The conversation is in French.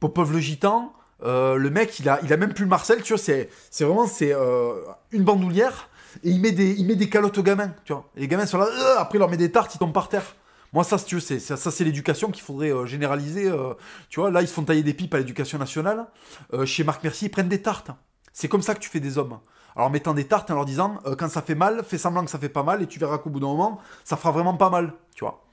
Popov le Gitan, euh, le mec, il a, il a même plus le Marcel, tu vois, c'est vraiment c'est euh, une bandoulière, et il met, des, il met des calottes aux gamins, tu vois. Et les gamins sont là, euh, après il leur met des tartes, ils tombent par terre. Moi, ça, tu vois, c'est, ça, c'est l'éducation qu'il faudrait généraliser. tu vois, là, ils se font tailler des pipes à l'éducation nationale. chez Marc Mercier, ils prennent des tartes. C'est comme ça que tu fais des hommes. Alors, en mettant des tartes, en leur disant, quand ça fait mal, fais semblant que ça fait pas mal, et tu verras qu'au bout d'un moment, ça fera vraiment pas mal. Tu vois.